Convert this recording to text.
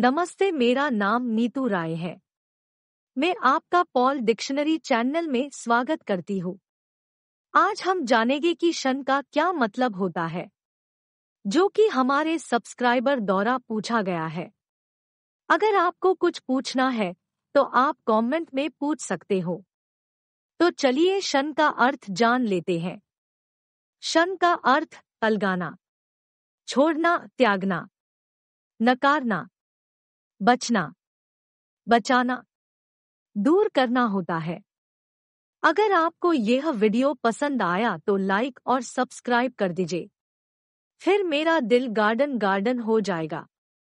नमस्ते मेरा नाम नीतू राय है मैं आपका पॉल डिक्शनरी चैनल में स्वागत करती हूँ आज हम जानेंगे कि शन का क्या मतलब होता है जो कि हमारे सब्सक्राइबर द्वारा पूछा गया है अगर आपको कुछ पूछना है तो आप कमेंट में पूछ सकते हो तो चलिए शन का अर्थ जान लेते हैं शन का अर्थ अलगाना छोड़ना त्यागना नकारना बचना बचाना दूर करना होता है अगर आपको यह वीडियो पसंद आया तो लाइक और सब्सक्राइब कर दीजिए फिर मेरा दिल गार्डन गार्डन हो जाएगा